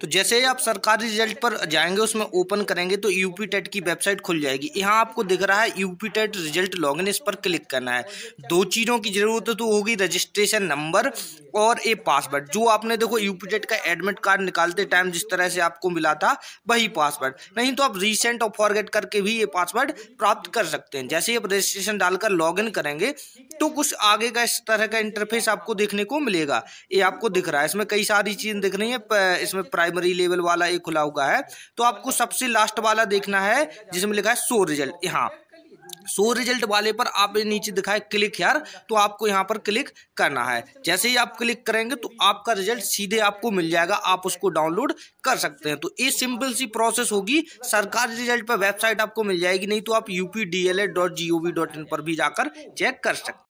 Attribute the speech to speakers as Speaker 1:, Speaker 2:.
Speaker 1: तो जैसे ही आप सरकारी रिजल्ट पर जाएंगे उसमें ओपन करेंगे तो यूपी टेट की वेबसाइट खुल जाएगी यहाँ आपको दिख रहा है यूपी टेट रिजल्ट लॉगिन इस पर क्लिक करना है दो चीज़ों की ज़रूरत तो होगी रजिस्ट्रेशन नंबर और ए पासवर्ड जो आपने देखो यूपी टेट का एडमिट कार्ड निकालते टाइम जिस तरह से आपको मिला था वही पासवर्ड नहीं तो आप रिसेंट और फॉरगेट करके भी ये पासवर्ड प्राप्त कर सकते हैं जैसे ही आप रजिस्ट्रेशन डालकर लॉग करेंगे तो कुछ आगे का इस तरह का इंटरफेस आपको देखने को मिलेगा ये आपको दिख रहा है इसमें कई सारी चीज़ दिख रही है इसमें जिसमें प्राइमरी लेवल वाला एक खुला हुआ है तो आपको सबसे लास्ट वाला देखना है जिसमें लिखा है सो रिजल्ट यहाँ सो रिजल्ट वाले पर आप नीचे दिखाए क्लिक यार तो आपको यहाँ पर क्लिक करना है जैसे ही आप क्लिक करेंगे तो आपका रिजल्ट सीधे आपको मिल जाएगा आप उसको डाउनलोड कर सकते हैं तो ये सिंपल सी प्रोसेस होगी सरकारी रिजल्ट पर वेबसाइट आपको मिल जाएगी नहीं तो आप यूपी पर भी जाकर चेक कर सकते